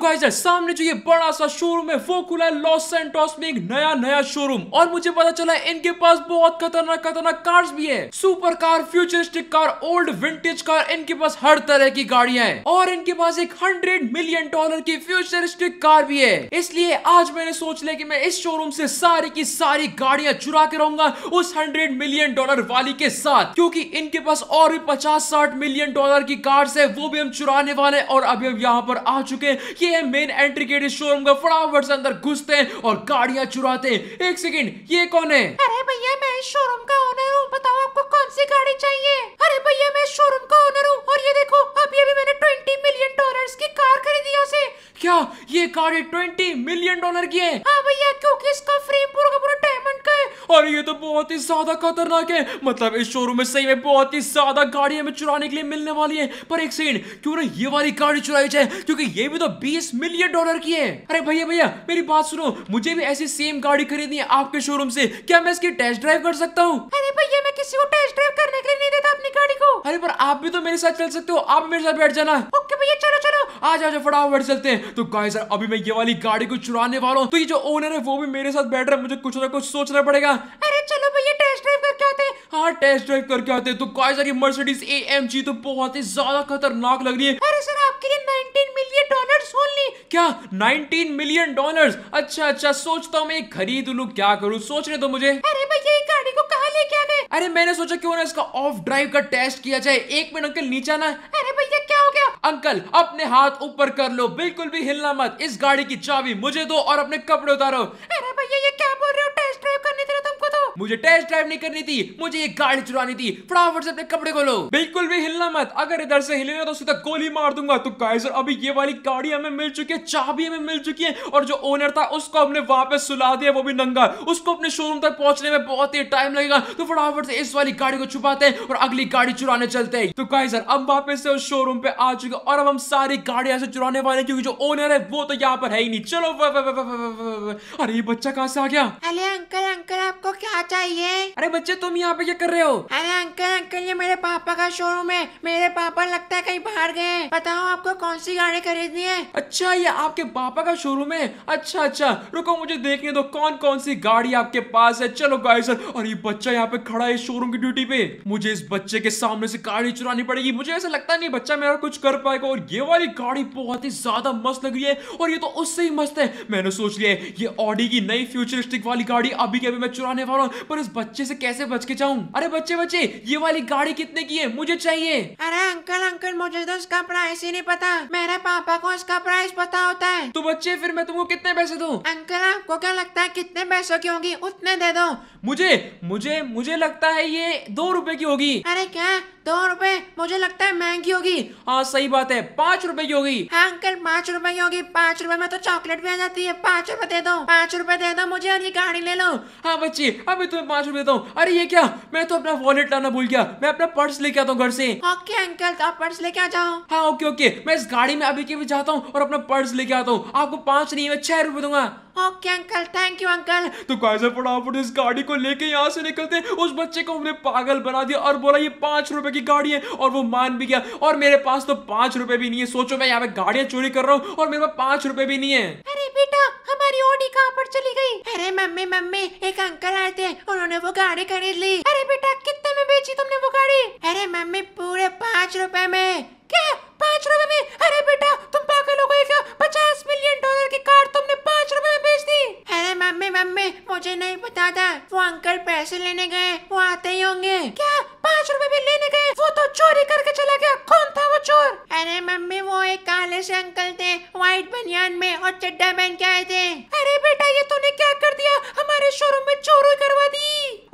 तो सामने जो ये बड़ा सा शोरूम है वो खुला है लॉस सेंटोस में एक नया नया शोरूम और मुझे पता चला इनके पास बहुत खतरनाक खतरनाक कार्स भी है super car futuristic car old vintage car इनके पास हर तरह की गाड़िया है और इनके पास एक हंड्रेड मिलियन डॉलर की फ्यूचरिस्टिक कार भी है इसलिए आज मैंने सोच लिया की मैं इस शोरूम से सारी की सारी गाड़ियां चुरा के रहूंगा उस हंड्रेड मिलियन डॉलर वाली के साथ क्योंकि इनके पास और भी पचास साठ मिलियन डॉलर की कार्स है वो भी हम चुराने वाले और अभी हम यहाँ पर आ चुके हैं ये है मेन एंट्री गेट इस शोरूम का फटाफट से अंदर घुसते हैं और गाड़ियां चुराते हैं एक सेकंड ये कौन है अरे भैया मैं इस शोरूम का ओनर हूँ बताओ आपको कौन सी गाड़ी चाहिए अरे भैया मैं शोरूम का ओनर हूँ और ये देखो अभी अभी मैंने ट्वेंटी मिलियन डॉलर की कार खरीदी उसे क्या ये कार ट्वेंटी मिलियन डॉलर की है हाँ भैया क्योंकि इसका फ्रेम पूरा का पूरा डायमंड का है और ये तो बहुत ही ज्यादा खतरनाक है मतलब इस शोरूम में सही में बहुत ही ज्यादा गाड़ी हमें चुराने के लिए मिलने वाली है पर एक सेकंड क्यों ना ये वाली गाड़ी चुराई जाए क्योंकि ये भी तो बी बीस मिलियन डॉलर की है अरे भैया भैया मेरी बात सुनो मुझे भी ऐसी सेम गाड़ी खरीदनी है आपके शोरूम से क्या मैं इसकी टेस्ट ड्राइव कर सकता हूँ अरे भैया मैं किसी को टेस्ट ड्राइव करने के लिए नहीं देता अपनी गाड़ी को अरे पर आप भी तो मेरे साथ चल सकते हो आप मेरे साथ बैठ जाना ओके भैया चलो चलो आज जाओ फटाफट चलते हैं तो गाइस सर अभी मैं ये वाली गाड़ी को चुराने वाला हूँ तो ये जो ओनर है वो भी मेरे साथ बैठ रहा है मुझे कुछ ना कुछ सोचना पड़ेगा अरे चलो भैया टेस्ट ड्राइव करके आते हैं हाँ टेस्ट ड्राइव करके आते हैं तो गाइस सर ये मर्सिडीज एएमजी तो बहुत ही ज्यादा खतरनाक लग रही है अरे सर आपके लिए डॉलर्स ओनली क्या 19 मिलियन डॉलर्स अच्छा अच्छा सोचता हूँ मैं खरीद लू क्या करूँ सोच रहे तो मुझे अरे भैया गाड़ी को कहा लेके आ गए अरे मैंने सोचा क्यों ना इसका ऑफ ड्राइव का टेस्ट किया जाए एक मिनट अंकल नीचा ना अरे भैया क्या हो गया अंकल अपने हाथ ऊपर कर लो बिल्कुल भी हिलना मत इस गाड़ी की चाबी मुझे दो और अपने कपड़े उतारो अरे भैया ये क्या बोल रहे हो मुझे टेस्ट ड्राइव नहीं करनी थी मुझे ये गाड़ी चुरानी थी फटाफट से अपने कपड़े खोलो बिल्कुल भी हिलना मत अगर इधर से हिले ना तो सीधा गोली मार दूंगा तो गाइस अभी ये वाली गाड़ी हमें मिल चुकी है चाबी हमें मिल चुकी है और जो ओनर था उसको हमने वापस सुला दिया वो भी नंगा उसको अपने शोरूम तक पहुंचने में बहुत ही टाइम लगेगा तो फटाफट से इस वाली गाड़ी को छुपाते हैं और अगली गाड़ी चुराने चलते हैं तो गाइस अब वापस से उस शोरूम पे आ चुके और अब हम सारी गाड़ी से चुराने वाले क्योंकि जो ओनर है वो तो यहाँ पर है ही नहीं चलो अरे बच्चा कहाँ से आ गया अरे अंकल अंकल आपको क्या चाहिए अरे बच्चे तुम यहाँ पे क्या कर रहे हो अरे अंकल अंकल ये मेरे पापा का शोरूम है मेरे पापा लगता है कहीं बाहर गए बताओ आपको कौन सी गाड़ी खरीदनी है अच्छा ये आपके पापा का शोरूम है अच्छा अच्छा रुको मुझे देखने दो कौन कौन सी गाड़ी आपके पास है चलो गाड़ी सर और ये बच्चा यहाँ पे खड़ा है शोरूम की ड्यूटी पे मुझे इस बच्चे के सामने से गाड़ी चुरानी पड़ेगी मुझे ऐसा लगता नहीं बच्चा मेरा कुछ कर पाएगा और ये वाली गाड़ी बहुत ही ज्यादा मस्त लग रही है और ये तो उससे ही मस्त है मैंने सोच लिया ये ऑडी की नई फ्यूचरिस्टिक वाली गाड़ी अभी के अभी मैं चुराने वाला हूँ पर इस बच्चे से कैसे बच के जाऊं अरे बच्चे बच्चे ये वाली गाड़ी कितने की है मुझे चाहिए अरे अंकल अंकल मुझे तो उसका प्राइस ही नहीं पता मेरे पापा को उसका प्राइस पता होता है तो बच्चे फिर मैं तुमको कितने पैसे दू अंकल आपको क्या लगता है कितने पैसों की होगी उतने दे दो मुझे मुझे मुझे लगता है ये दो रुपए की होगी अरे क्या दो रुपए मुझे लगता है महंगी होगी हाँ सही बात है पाँच रुपए की होगी हाँ अंकल पाँच रुपए की होगी पाँच रुपए में तो चॉकलेट भी आ जाती है पाँच रुपए दे दो पाँच रुपए दे दो मुझे और ये गाड़ी ले लो हाँ बच्ची अभी तुम्हें पाँच रुपए देता हूँ अरे ये क्या मैं तो अपना वॉलेट लाना भूल गया मैं अपना पर्स लेके आता हूँ घर से ओके अंकल तो आप पर्स लेके आ जाओ हाँ ओके ओके मैं इस गाड़ी में अभी के भी जाता हूँ और अपना पर्स लेके आता हूँ आपको पाँच नहीं मैं छह रुपए दूंगा okay uncle thank you uncle तो कैसे फटाफट इस गाड़ी को लेके यहाँ से निकलते उस बच्चे को हमने पागल बना दिया और बोला ये पाँच रुपए की गाड़ी है और वो मान भी गया और मेरे पास तो पांच रुपए भी नहीं है सोचो मैं यहाँ पे गाड़ियाँ चोरी कर रहा हूँ और मेरे पास पांच रुपए भी नहीं है अरे बेटा हमारी ऑडी कहाँ पर चली गई अरे मम्मी मम्मी एक अंकल आए थे उन्होंने वो गाड़ी खरीद ली अरे बेटा कितने में बेची तुमने वो गाड़ी अरे मम्मी पूरे पाँच रुपए में क्या पाँच रुपए में अरे बेटा तुम पागल हो गए क्या पचास मिलियन डॉलर की कार तुमने पाँच रुपए में बेच दी अरे मम्मी मम्मी मुझे नहीं पता था वो अंकल पैसे लेने गए वो आते ही होंगे क्या पाँच रुपए भी लेने गए वो तो चोरी करके चला गया कौन था वो चोर अरे मम्मी वो एक काले से अंकल थे व्हाइट बनियान में और चड्डा पहन के आए थे अरे बेटा ये तूने क्या कर दिया हमारे शोरूम में चोर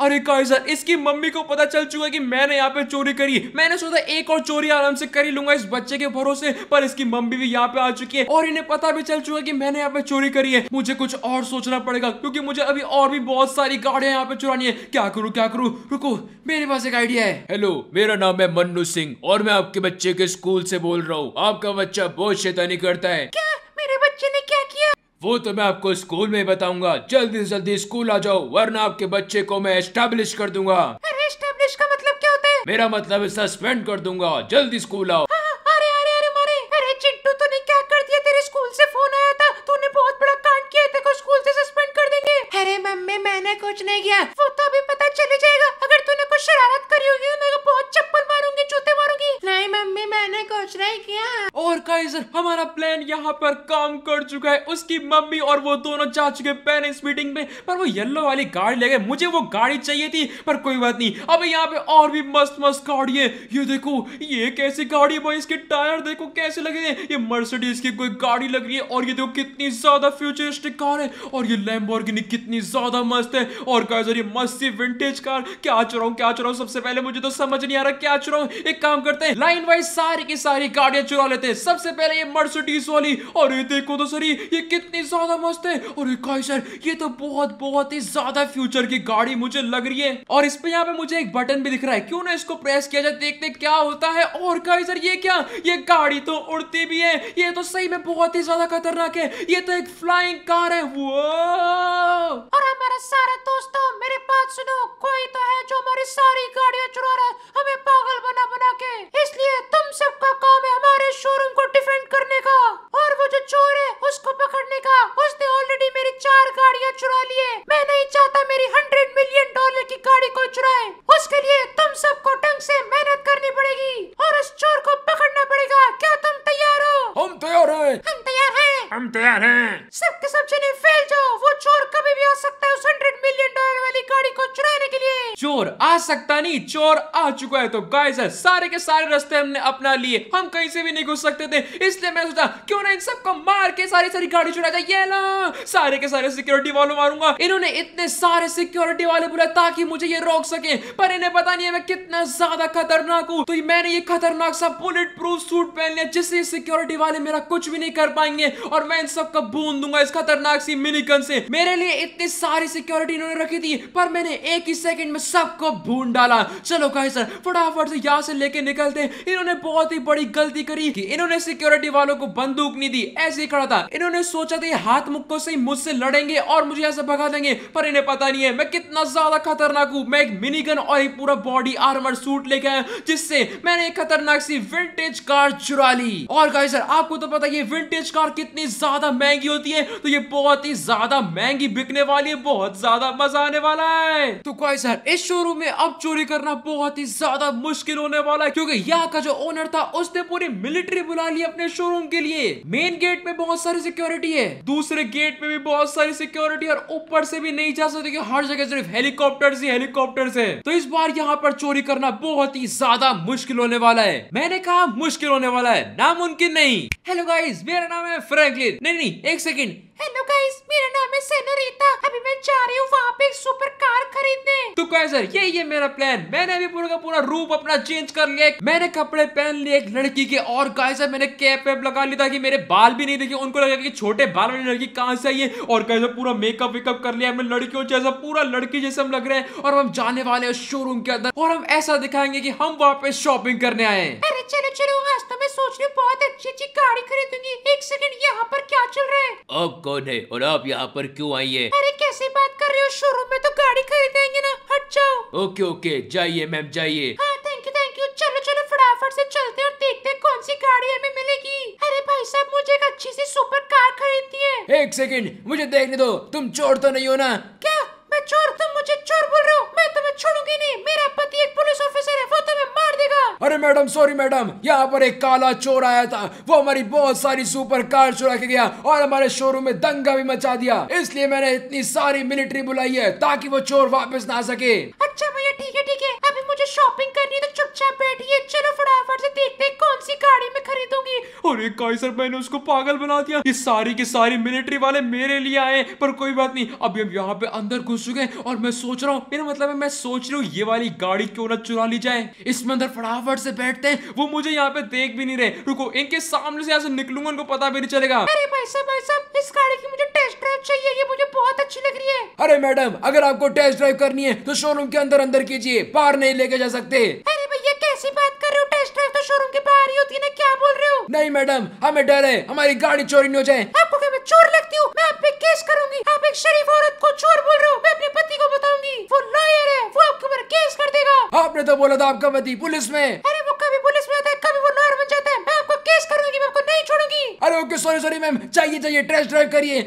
अरे काइजर इसकी मम्मी को पता चल चुका कि मैंने यहाँ पे चोरी करी मैंने सोचा एक और चोरी आराम से कर ही लूंगा इस बच्चे के भरोसे पर इसकी मम्मी भी यहाँ पे आ चुकी है और इन्हें पता भी चल चुका कि मैंने यहाँ पे चोरी करी है मुझे कुछ और सोचना पड़ेगा क्योंकि मुझे अभी और भी बहुत सारी गाड़िया यहाँ पे चुरानी है क्या करूँ क्या करूँ रुको मेरे पास एक आइडिया है हेलो मेरा नाम है मन्नू सिंह और मैं आपके बच्चे के स्कूल से बोल रहा हूँ आपका बच्चा बहुत शैतानी करता है क्या मेरे बच्चे ने क्या किया वो तो मैं आपको स्कूल में बताऊंगा जल्दी से जल्दी स्कूल आ जाओ वरना आपके बच्चे को मैं एस्टेब्लिश कर दूंगा एस्टेब्लिश का मतलब क्या होता है मेरा मतलब सस्पेंड कर दूंगा जल्दी स्कूल आओ यहाँ पर काम कर चुका है उसकी मम्मी और वो दोनों जा चुके पेरेंट्स मीटिंग में पर वो येलो वाली गाड़ी ले गए मुझे वो गाड़ी चाहिए थी पर कोई बात नहीं अब यहाँ पे और भी मस्त मस्त गाड़ी है ये देखो ये कैसी गाड़ी है इसके टायर देखो कैसे लगे हैं ये मर्सिडीज की कोई गाड़ी लग रही है और ये देखो कितनी ज्यादा फ्यूचरिस्टिक कार है और ये लैम्बोर्गिनी कितनी ज्यादा मस्त है और गाइस ये मस्त सी विंटेज कार क्या हूँ क्या चुराऊं सबसे पहले मुझे तो समझ नहीं आ रहा क्या चुरा एक काम करते हैं लाइन वाइज सारी की सारी गाड़ियां चुरा लेते हैं सबसे पहले ये मर्सिडीज वाली अरे देखो तो सर ये कितनी ज्यादा मस्त है अरे काय सर ये तो बहुत बहुत ही ज्यादा फ्यूचर की गाड़ी मुझे लग रही है और इस पे यहाँ पे मुझे एक बटन भी दिख रहा है क्यों ना इसको प्रेस किया जाए देखते क्या होता है और काय सर ये क्या ये गाड़ी तो उड़ती भी है ये तो सही में बहुत ही ज्यादा खतरनाक है ये तो एक फ्लाइंग कार है वो और हमारे सारे दोस्तों मेरे बात सुनो कोई तो है जो हमारी सारी गाड़ियाँ चुरा रहा है हमें पागल बना बना के इसलिए तुम सबका काम है हमारे शोरूम को डिफेंड करने का और और वो जो चोर है उसको पकड़ने का सकता नहीं चोर आ चुका है तो गाइस सारे के सारे रास्ते हमने अपना लिए हम कहीं से भी नहीं घुस सकते थे इसलिए मैं सोचा क्यों ना इन सबको मार के सारी सारी गाड़ी चुरा जाए ये ला सारे के सारे सिक्योरिटी वालों मारूंगा इन्होंने इतने सारे सिक्योरिटी वाले बुलाए ताकि मुझे ये रोक सके पर इन्हें पता नहीं है मैं कितना ज्यादा खतरनाक हूँ तो मैंने ये खतरनाक सा बुलेट प्रूफ सूट पहन लिया जिससे सिक्योरिटी वाले मेरा कुछ भी नहीं कर पाएंगे और मैं इन सबका बूंद दूंगा इस खतरनाक सी मिनी से मेरे लिए इतनी सारी सिक्योरिटी इन्होंने रखी थी पर मैंने एक ही सेकंड में सबको भून डाला चलो कहे सर फटाफट से यहाँ से लेके निकलते इन्होंने बहुत ही बड़ी गलती करी कि इन्होंने सिक्योरिटी वालों को बंदूक नहीं दी ऐसे ही खड़ा था इन्होंने सोचा था हाथ मुक्को से मुझसे लड़ेंगे और मुझे यहाँ से भगा देंगे पर इन्हें पता नहीं है मैं कितना ज्यादा खतरनाक हूँ मैं एक मिनी गन और एक पूरा बॉडी आर्मर सूट लेके आया जिससे मैंने एक खतरनाक सी विंटेज कार चुरा ली और कहे सर आपको तो पता ये विंटेज कार कितनी ज्यादा महंगी होती है तो ये बहुत ही ज्यादा महंगी बिकने वाली है बहुत ज्यादा मजा आने वाला है तो गाइस सर इस शोरूम में में अब चोरी करना बहुत ही ज्यादा मुश्किल होने वाला है क्योंकि यहाँ का जो ओनर था उसने पूरी मिलिट्री बुला ली अपने शोरूम के लिए मेन गेट में बहुत सारी सिक्योरिटी है दूसरे गेट में भी बहुत सारी सिक्योरिटी और ऊपर से भी नहीं जा सकते हर जगह सिर्फ हेलीकॉप्टर ही हेलीकॉप्टर है तो इस बार यहाँ पर चोरी करना बहुत ही ज्यादा मुश्किल होने वाला है मैंने कहा मुश्किल होने वाला है नामुमकिन नहीं हेलो गाइज मेरा नाम है फ्रेंकलिन नहीं नहीं एक सेकेंड हेलो गाइस मेरा नाम है सेनोरिता अभी मैं जा रही हूँ वहाँ पे एक सुपर कार खरीदने तो गाइजर यही है मेरा प्लान मैंने अभी पूरा का पूरा रूप अपना चेंज कर लिया मैंने कपड़े पहन लिए एक लड़की के और गाइजर मैंने कैप वैप लगा लिया था की मेरे बाल भी नहीं देखे उनको लगा की छोटे बाल वाली लड़की कहाँ से आई है और गाइजर पूरा मेकअप वेकअप कर लिया हमने लड़कियों जैसा पूरा लड़की जैसे हम लग रहे हैं और हम जाने वाले हैं शोरूम के अंदर और हम ऐसा दिखाएंगे की हम वहाँ पे शॉपिंग करने आए अरे चलो चलो आज तो मैं सोच रही हूँ बहुत अच्छी अच्छी गाड़ी खरीदूंगी एक सेकंड यहाँ पर क्या चल रहा है अब कौन है और आप यहाँ पर क्यों आई है अरे कैसी बात कर रहे हो शोरूम में तो गाड़ी खरीदेंगे ना हट जाओ ओके ओके जाइए मैम जाइए थैंक यू थैंक यू चलो चलो फटाफट से चलते और देखते हैं कौन सी गाड़ी हमें मिलेगी अरे भाई साहब मुझे एक अच्छी सी सुपर कार खरीदनी है एक सेकंड मुझे देखने दो तुम चोर तो नहीं हो ना अरे मैडम सॉरी मैडम यहाँ पर एक काला चोर आया था वो हमारी बहुत सारी सुपर कार चुरा के गया और हमारे शोरूम में दंगा भी मचा दिया इसलिए मैंने इतनी सारी मिलिट्री बुलाई है ताकि वो चोर वापस ना सके अच्छा और एक काइसर मैंने उसको पागल बना दिया ये सारी की सारी मिलिट्री वाले मेरे लिए आए पर कोई बात नहीं अभी हम यहाँ पे अंदर घुस चुके हैं और मैं सोच रहा हूँ मेरा मतलब है मैं सोच रहा हूँ ये वाली गाड़ी क्यों ना चुरा ली जाए इसमें अंदर फटाफट से बैठते हैं वो मुझे यहाँ पे देख भी नहीं रहे रुको इनके सामने से यहाँ से निकलूंगा उनको पता भी नहीं चलेगा अरे भाई साहब भाई साहब इस गाड़ी की मुझे टेस्ट ड्राइव चाहिए ये मुझे बहुत अच्छी लग रही है अरे मैडम अगर आपको टेस्ट ड्राइव करनी है तो शोरूम के अंदर अंदर कीजिए बाहर नहीं लेके जा सकते नहीं मैडम हमें डर है हमारी गाड़ी चोरी नहीं हो जाए आपको क्या मैं चोर लगती हूँ मैं आप पे केस करूंगी आप एक शरीफ औरत को चोर बोल रहे हो मैं अपने पति को बताऊंगी वो लॉयर है वो आपके ऊपर केस कर देगा आपने तो बोला था आपका पति पुलिस में अरे वो कभी पुलिस में आता है कभी वो लॉयर बन जाता है मैं आपको केस करूंगी मैं आपको नहीं छोड़ूंगी अरे ओके सॉरी सॉरी मैम चाहिए चाहिए टेस्ट ड्राइव करिए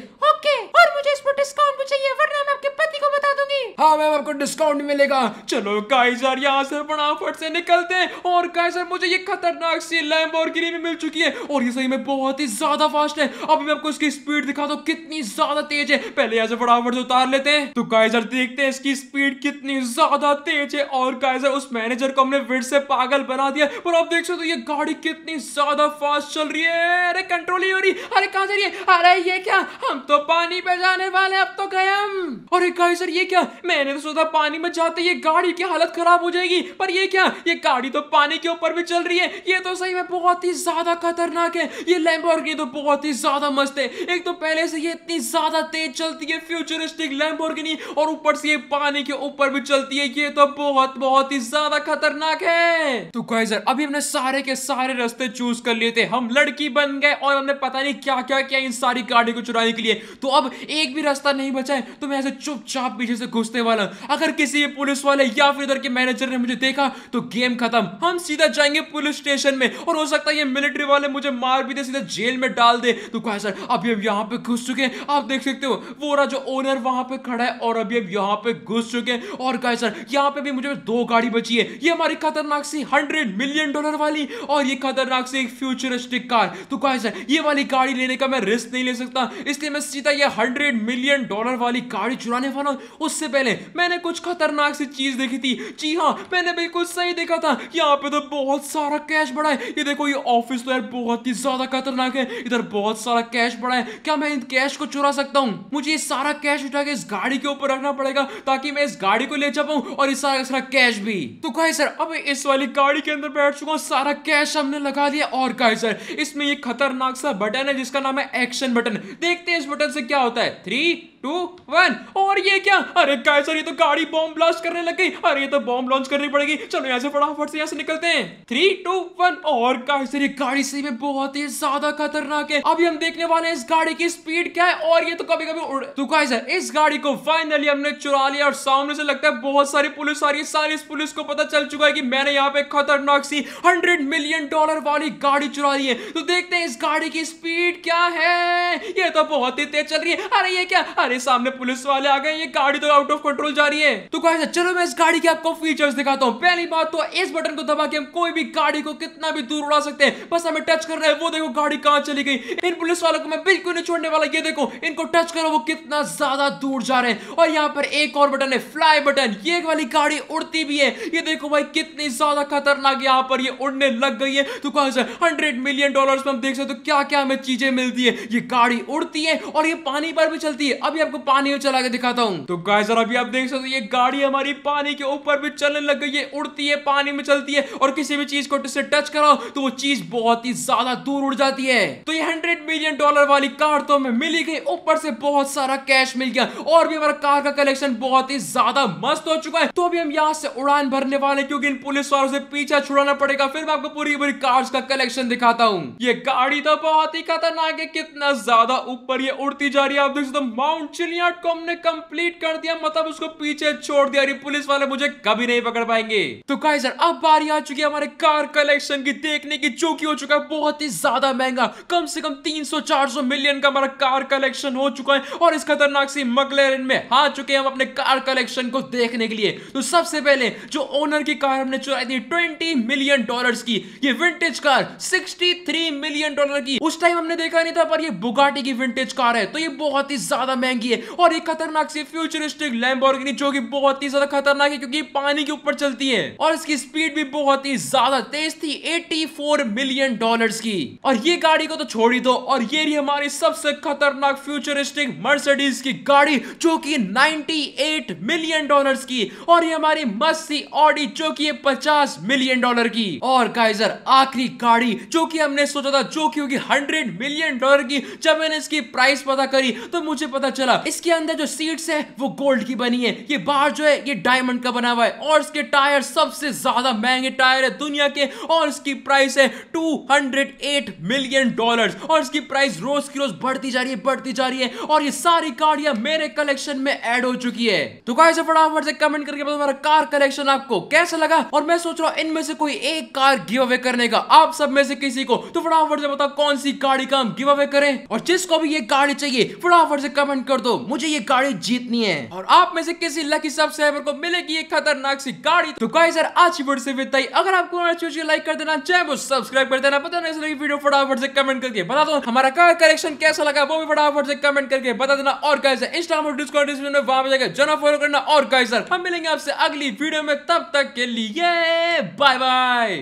हाँ मैम आपको डिस्काउंट मिलेगा चलो काइजर यहाँ से फटाफट से निकलते हैं और काइजर मुझे ये खतरनाक सी लैम्प और में मिल चुकी है और ये सही में बहुत ही ज्यादा फास्ट है अभी मैं आपको इसकी स्पीड दिखा दो कितनी ज्यादा तेज है पहले यहाँ से फटाफट से उतार लेते हैं तो काइजर देखते हैं इसकी स्पीड कितनी ज्यादा तेज है और काइजर उस मैनेजर को हमने फिर से पागल बना दिया पर आप देख सकते हो ये गाड़ी कितनी ज्यादा फास्ट चल रही है अरे कंट्रोल ही हो रही अरे कहा जा रही है अरे ये क्या हम तो पानी पे जाने वाले अब तो गए हम अरे गाइजर ये क्या मैंने तो सोचा पानी में जाते ये गाड़ी की हालत खराब हो जाएगी पर ये क्या ये गाड़ी तो पानी के ऊपर भी चल रही है ये तो सही में बहुत ही ज्यादा खतरनाक है ये लैम्बोर्गिनी तो बहुत ही ज्यादा मस्त है एक तो पहले से ये इतनी ज्यादा तेज चलती है फ्यूचरिस्टिक लैम्बोर्गिनी और ऊपर से ये पानी के ऊपर भी चलती है ये तो बहुत बहुत ही ज्यादा खतरनाक है तो गाइजर अभी हमने सारे के सारे रास्ते चूज कर लिए थे हम लड़की बन गए और हमने पता नहीं क्या क्या किया इन सारी गाड़ी को चुराने के लिए तो अब एक भी रास्ता नहीं बचा है तो मैं ऐसे चुपचाप पीछे से घुसते करने वाला अगर किसी पुलिस वाले या फिर इधर के मैनेजर ने मुझे देखा तो गेम खत्म हम सीधा जाएंगे पुलिस स्टेशन में और हो सकता है ये मिलिट्री वाले मुझे मार भी दे सीधा जेल में डाल दे तो कहा सर अभी अब यहाँ पे घुस चुके हैं आप देख सकते हो वो रहा जो ओनर वहां पे खड़ा है और अभी अब यहाँ पे घुस चुके हैं और कहा सर यहाँ पे भी मुझे दो गाड़ी बची है ये हमारी खतरनाक सी हंड्रेड मिलियन डॉलर वाली और ये खतरनाक सी एक फ्यूचरिस्टिक कार तो कहा सर ये वाली गाड़ी लेने का मैं रिस्क नहीं ले सकता इसलिए मैं सीधा ये हंड्रेड मिलियन डॉलर वाली गाड़ी चुराने वाला हूँ उससे पहले मैंने मैंने कुछ खतरनाक सी चीज देखी थी जी हाँ मैंने बिल्कुल सही देखा था यहाँ पे तो बहुत सारा कैश बड़ा है ये देखो ये ऑफिस तो यार बहुत ही ज्यादा खतरनाक है इधर बहुत सारा कैश बड़ा है क्या मैं इन कैश को चुरा सकता हूँ मुझे ये सारा कैश उठा के इस गाड़ी के ऊपर रखना पड़ेगा ताकि मैं इस गाड़ी को ले जा पाऊँ और इस सारा सारा कैश भी तो कहे सर अब इस वाली गाड़ी के अंदर बैठ चुका हूँ सारा कैश हमने लगा दिया और कहे सर इसमें ये खतरनाक सा बटन है जिसका नाम है एक्शन बटन देखते हैं इस बटन से क्या होता है थ्री टू वन और ये क्या अरे गाइस ये तो गाड़ी बॉम्ब ब्लास्ट करने लग गई अरे ये तो बॉम्ब लॉन्च करनी पड़ेगी चलो यहाँ से फटाफट से यहाँ से निकलते हैं थ्री टू वन और गाइस ये गाड़ी सही में बहुत ही ज्यादा खतरनाक है अभी हम देखने वाले हैं इस गाड़ी की स्पीड क्या है और ये तो कभी कभी उड़ तो गाइस इस गाड़ी को फाइनली हमने चुरा लिया और सामने से लगता है बहुत सारी पुलिस आ रही है सारी इस पुलिस को पता चल चुका है की मैंने यहाँ पे खतरनाक सी हंड्रेड मिलियन डॉलर वाली गाड़ी चुरा ली है तो देखते हैं इस गाड़ी की स्पीड क्या है ये तो बहुत ही तेज चल रही है अरे ये क्या अरे अरे सामने पुलिस वाले आ गए ये गाड़ी तो आउट ऑफ कंट्रोल जा रही है तो कहा चलो मैं इस गाड़ी के आपको फीचर्स दिखाता हूँ पहली बात तो इस बटन को दबा के हम कोई भी गाड़ी को कितना भी दूर उड़ा सकते हैं बस हमें टच कर रहे हैं वो देखो गाड़ी कहाँ चली गई इन पुलिस वालों को मैं बिल्कुल नहीं छोड़ने वाला ये देखो इनको टच करो वो कितना ज्यादा दूर जा रहे हैं और यहाँ पर एक और बटन है फ्लाई बटन ये वाली गाड़ी उड़ती भी है ये देखो भाई कितनी ज्यादा खतरनाक यहाँ पर ये उड़ने लग गई है तो कहा हंड्रेड मिलियन डॉलर में हम देख सकते हो क्या क्या हमें चीजें मिलती है ये गाड़ी उड़ती है और ये पानी पर भी चलती है अब भी आपको पानी में चला के दिखाता हूँ तो गाय सर अभी आप देख सकते ये गाड़ी हमारी पानी के ऊपर भी चलने लग गई है उड़ती है पानी में चलती है और किसी भी चीज को टच कराओ तो वो चीज बहुत ही ज्यादा दूर उड़ जाती है तो ये हंड्रेड मिलियन डॉलर वाली कार तो हमें मिली गई ऊपर से बहुत सारा कैश मिल गया और भी हमारा कार का कलेक्शन बहुत ही ज्यादा मस्त हो चुका है तो अभी हम यहाँ से उड़ान भरने वाले क्योंकि इन पुलिस वालों से पीछा छुड़ाना पड़ेगा फिर मैं आपको पूरी पूरी कार्स का कलेक्शन दिखाता हूँ ये गाड़ी तो बहुत ही खतरनाक है कितना ज्यादा ऊपर ये उड़ती जा रही है आप देख सकते माउंट चिलियाट को हमने कंप्लीट कर दिया मतलब उसको पीछे छोड़ दिया पुलिस वाले मुझे कभी नहीं पकड़ पाएंगे तो गाय अब बारी आ चुकी है हमारे कार कलेक्शन की देखने की जो की हो चुका है बहुत ही ज्यादा महंगा कम से कम 300-400 मिलियन का हमारा कार कलेक्शन हो चुका है और इस खतरनाक सी मकलेरन में आ चुके हैं हम अपने कार कलेक्शन को देखने के लिए तो सबसे पहले जो ओनर की कार हमने चुराई थी ट्वेंटी मिलियन डॉलर की ये vintage car sixty million dollar की उस टाइम हमने देखा नहीं था पर ये बुगाटी की विंटेज कार है तो ये बहुत ही ज्यादा महंगी महंगी है और एक खतरनाक सी फ्यूचरिस्टिक लैम्बोर्गिनी जो कि बहुत ही ज्यादा खतरनाक है क्योंकि पानी के ऊपर चलती है और इसकी स्पीड भी बहुत ही ज्यादा तेज थी 84 मिलियन डॉलर्स की और ये गाड़ी को तो छोड़ ही दो और ये रही हमारी सबसे खतरनाक फ्यूचरिस्टिक मर्सिडीज की गाड़ी जो कि 98 मिलियन डॉलर्स की और ये हमारी मस्त ऑडी जो कि 50 मिलियन डॉलर की और गाइजर आखिरी गाड़ी जो कि हमने सोचा था जो कि होगी 100 मिलियन डॉलर की जब मैंने इसकी प्राइस पता करी तो मुझे पता चला तरह इसके अंदर जो सीट्स है वो गोल्ड की बनी है ये बाहर जो है ये डायमंड का बना हुआ है और इसके टायर सबसे ज्यादा महंगे टायर है दुनिया के और इसकी प्राइस है 208 मिलियन डॉलर्स और इसकी प्राइस रोज की रोज बढ़ती जा रही है बढ़ती जा रही है और ये सारी गाड़ियां मेरे कलेक्शन में एड हो चुकी है तो गाय से फटाफट से कमेंट करके हमारा कार कलेक्शन आपको कैसा लगा और मैं सोच रहा हूँ इनमें से कोई एक कार गिव अवे करने का आप सब में से किसी को तो फटाफट से बताओ कौन सी गाड़ी का हम गिव अवे करें और जिसको भी ये गाड़ी चाहिए फटाफट से कमेंट कर दो मुझे ये गाड़ी जीतनी है और आप में से किसी लकी सब्सक्राइबर को मिलेगी एक खतरनाक सी गाड़ी तो गाइस यार आज की वीडियो से विदाई अगर आपको लाइक कर देना चाहे वो सब्सक्राइब कर देना पता नहीं लगी वीडियो फटाफट से कमेंट करके बता दो हमारा कार कलेक्शन कैसा लगा वो भी फटाफट से कमेंट करके बता देना और कैसे इंस्टाग्राम और डिस्कॉर्ड में वहां पर जाकर जना फॉलो करना और गाइस हम मिलेंगे आपसे अगली वीडियो में तब तक के लिए बाय बाय